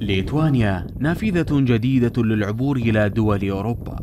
ليتوانيا نافذة جديدة للعبور إلى دول أوروبا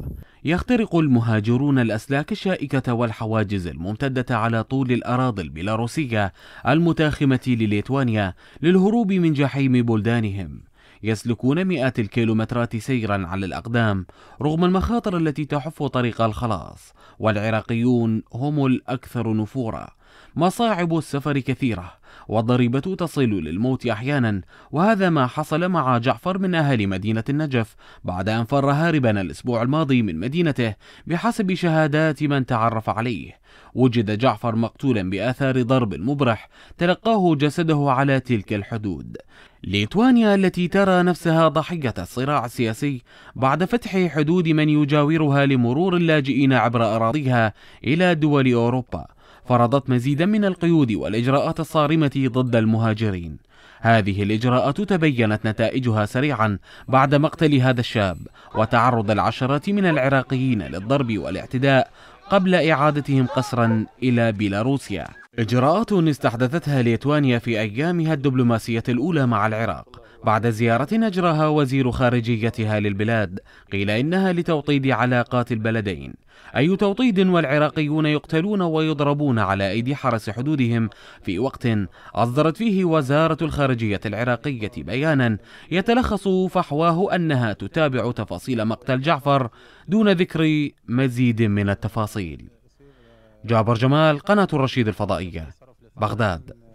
يخترق المهاجرون الأسلاك الشائكة والحواجز الممتدة على طول الأراضي البيلاروسية المتاخمة لليتوانيا للهروب من جحيم بلدانهم يسلكون مئات الكيلومترات سيرا على الأقدام رغم المخاطر التي تحف طريق الخلاص والعراقيون هم الأكثر نفورا مصاعب السفر كثيرة والضريبة تصل للموت أحيانا وهذا ما حصل مع جعفر من أهل مدينة النجف بعد أن فر هاربا الأسبوع الماضي من مدينته بحسب شهادات من تعرف عليه وجد جعفر مقتولا بآثار ضرب مبرح تلقاه جسده على تلك الحدود ليتوانيا التي ترى نفسها ضحية الصراع السياسي بعد فتح حدود من يجاورها لمرور اللاجئين عبر أراضيها إلى دول أوروبا فرضت مزيدا من القيود والإجراءات الصارمة ضد المهاجرين هذه الإجراءات تبينت نتائجها سريعا بعد مقتل هذا الشاب وتعرض العشرات من العراقيين للضرب والاعتداء قبل إعادتهم قسرا إلى بيلاروسيا إجراءات استحدثتها ليتوانيا في أيامها الدبلوماسية الأولى مع العراق بعد زيارة أجراها وزير خارجيتها للبلاد قيل إنها لتوطيد علاقات البلدين أي توطيد والعراقيون يقتلون ويضربون على أيدي حرس حدودهم في وقت أصدرت فيه وزارة الخارجية العراقية بيانا يتلخص فحواه أنها تتابع تفاصيل مقتل جعفر دون ذكر مزيد من التفاصيل جابر جمال قناة الرشيد الفضائية بغداد